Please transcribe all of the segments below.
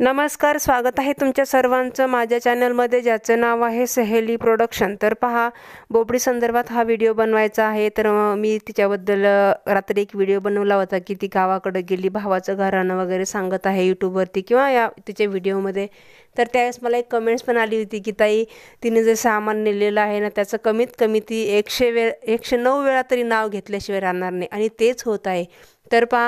नमस्कार स्वागत आहे तुमच्या सर्वांचं माझ्या चॅनलमध्ये ज्याचं नाव आहे सहेली प्रोडक्शन तर पहा बोबडी संदर्भात हा व्हिडिओ बनवायचा आहे तर मी तिच्याबद्दल रात्री एक व्हिडिओ बनवला होता की ती गावाकडे गेली भावाचं घराणं वगैरे सांगत आहे यूट्यूबवरती किंवा या तिच्या व्हिडिओमध्ये तर त्यावेळेस मला एक कमेंट्स पण आली होती की ताई तिने जे सामान नेलेलं आहे ना त्याचं कमीत कमी ती एकशे वेळ एकशे नऊ वेळा तरी नाव घेतल्याशिवाय राहणार नाही आणि तेच होत आहे तर पा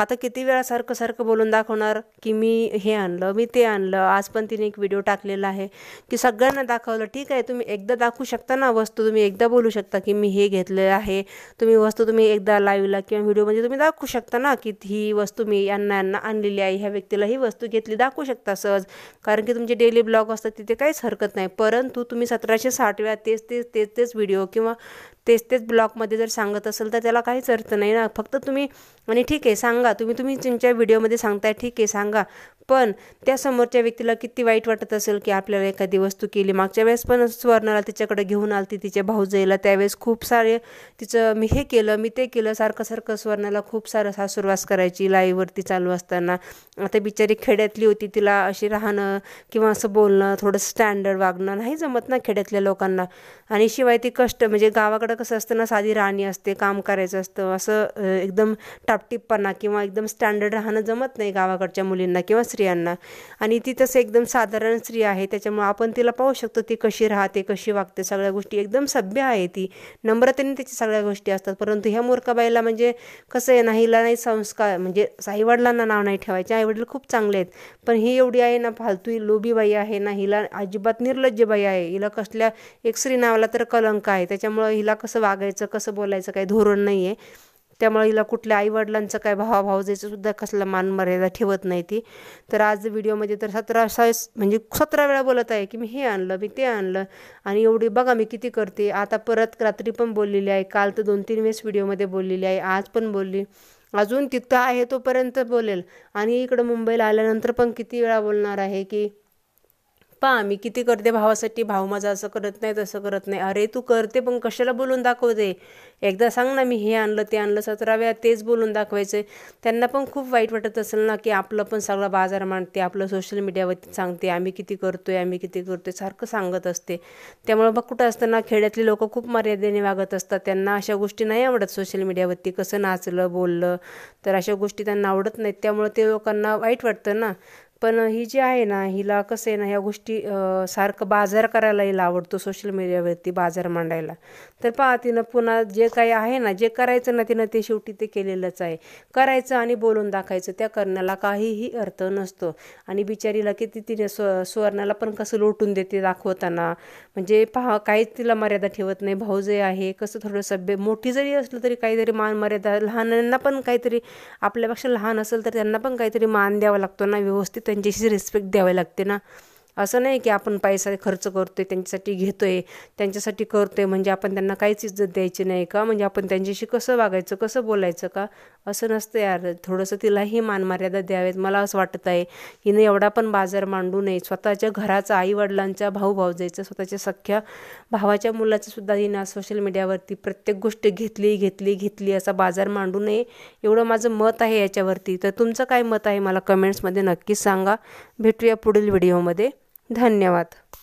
आता किती वेळा सारखं सारखं बोलून दाखवणार की मी हे आणलं मी ते आणलं आज पण तिने एक व्हिडिओ टाकलेला आहे की सगळ्यांना दाखवलं ठीक आहे तुम्ही एकदा दाखवू शकता ना वस्तू तुम्ही एकदा बोलू शकता की मी हे घेतलेलं आहे तुम्ही वस्तू तुम्ही एकदा लाईव्हला किंवा व्हिडिओ म्हणजे तुम्ही दाखवू शकता ना की ही वस्तू मी यांना यांना आणलेली आहे ह्या व्यक्तीला ही वस्तू घेतली दाखवू शकता सहज कारण की तुमचे डेली ब्लॉग असतात तिथे काहीच हरकत नाही परंतु तुम्ही सतराशे साठ वेळा तेच तेच तेच तेच व्हिडिओ किंवा तेच तेच ब्लॉगमध्ये जर सांगत असेल तर त्याला काहीच अर्थ नाही ना फक्त तुम्ही आणि ठीक आहे सांगा तुम्ही तुम्ही तुमच्या व्हिडिओमध्ये सांगताय ठीक आहे सांगा पण त्या समोरच्या व्यक्तीला किती वाईट वाटत असेल की आपल्याला एखादी वस्तू केली मागच्या वेळेस पण स्वर्णाला तिच्याकडे घेऊन आलती तिच्या भाऊजाईला त्यावेळेस खूप सारे तिचं मी हे केलं मी ते केलं सारखं सारखं स्वर्णाला खूप सारं सासुरवास करायची लाईवरती चालू असताना आता बिचारी खेड्यातली होती तिला अशी राहणं किंवा असं बोलणं थोडं स्टँडर्ड वागणं नाही जमत ना खेड्यातल्या लोकांना आणि शिवाय ती कष्ट म्हणजे गावाकडं कसं असतं ना साधी राहणी असते काम करायचं असतं असं एकदम टापटिपणा किंवा एकदम स्टँडर्ड राहणं जमत नाही गावाकडच्या मुलींना किंवा स्त्रियांना आणि ती तसं एकदम साधारण स्त्री आहे त्याच्यामुळे आपण तिला पाहू शकतो ती कशी राहते कशी वागते सगळ्या गोष्टी एकदम सभ्य आहे ती नम्रतेने त्याची सगळ्या गोष्टी असतात परंतु ह्या मूर्खाबाईला म्हणजे कसं आहे ना हिला नाही संस्कार म्हणजे आईवडिलांना नाव नाही ठेवायचे आईवडील खूप चांगले आहेत पण ही एवढी आहे ना फालतू लोबीबाई आहे ना हिला अजिबात निर्लज्जबाई आहे हिला कसल्या एक स्त्री नावाला तर कलंक आहे त्याच्यामुळं हिला कसं वागायचं कसं बोलायचं काही धोरण नाही आहे त्यामुळे हिला कुठल्या आईवडिलांचं काय भावाभावजेचं सुद्धा कसला मान मर्यादा ठेवत नाही ती तर आज व्हिडिओमध्ये तर सतरा सायस म्हणजे सतरा वेळा बोलत आहे की मी हे आणलं मी ते आणलं आणि एवढी बघा मी किती करते आता परत रात्री पण बोललेली आहे काल तर दोन तीन वेळेस व्हिडिओमध्ये बोललेली आहे आज पण बोलली अजून तिथं आहे तोपर्यंत बोलेल आणि इकडं मुंबईला आल्यानंतर पण किती वेळा बोलणार आहे की पा मी किती करते भावासाठी भाऊ माझा असं करत नाही तसं करत नाही अरे तू करते पण कशाला बोलून दाखवते एकदा सांग ना मी हे आणलं ते आणलं सतराव्या तेच बोलून दाखवायचं त्यांना पण खूप वाईट वाटत असेल ना की आपलं पण सगळा बाजार मांडते आपलं सोशल मीडियावरती सांगते आम्ही किती करतोय आम्ही किती करतोय सारखं सांगत असते त्यामुळे बघ कुठं असताना खेड्यातले लोक खूप मर्यादेने वागत असतात त्यांना अशा गोष्टी नाही आवडत सोशल मीडियावरती कसं नाचलं बोललं तर अशा गोष्टी त्यांना आवडत नाहीत त्यामुळे ते लोकांना वाईट वाटतं ना पण ही जी आहे ना हिला कसं आहे ना ह्या गोष्टी सारखं बाजार करायला हिला आवडतो सोशल मीडियावरती बाजार मांडायला तर पहा तिनं पुन्हा जे काही आहे ना जे करायचं ना तिनं ते शेवटी ते केलेलंच आहे करायचं आणि बोलून दाखायचं त्या करण्याला काहीही अर्थ नसतो आणि बिचारीला किती तिने स्व सुवर्णाला पण कसं लोटून देते दाखवताना म्हणजे पहा काहीच तिला मर्यादा ठेवत नाही भाऊ जे आहे कसं थोडं सभ्य मोठी जरी असलं तरी काहीतरी मान मर्यादा लहानांना पण काहीतरी आपल्यापेक्षा लहान असेल तर त्यांना पण काहीतरी मान द्यावा लागतो ना व्यवस्थित त्यांच्याशी रिस्पेक्ट द्यावे लागते ना असं नाही की आपण पैसा खर्च आहे त्यांच्यासाठी घेतोय त्यांच्यासाठी करतोय म्हणजे आपण त्यांना काहीच इज्जत द्यायची नाही का म्हणजे आपण त्यांच्याशी कसं वागायचं कसं बोलायचं का असं नसतं यार थोडंसं तिलाही मानमर्यादा द्यावेत मला असं वाटत आहे हिने एवढा पण बाजार मांडू नये स्वतःच्या घराचा आईवडिलांचा भाऊ भाऊ भाऊजायचा स्वतःच्या सख्या भावाच्या मुलाचं सुद्धा हिनं सोशल मीडियावरती प्रत्येक गोष्ट घेतली घेतली घेतली असा बाजार मांडू नये एवढं माझं मत आहे याच्यावरती तर तुमचं काय मत आहे मला कमेंट्समध्ये नक्कीच सांगा भेटूया पुढील व्हिडिओमध्ये धन्यवाद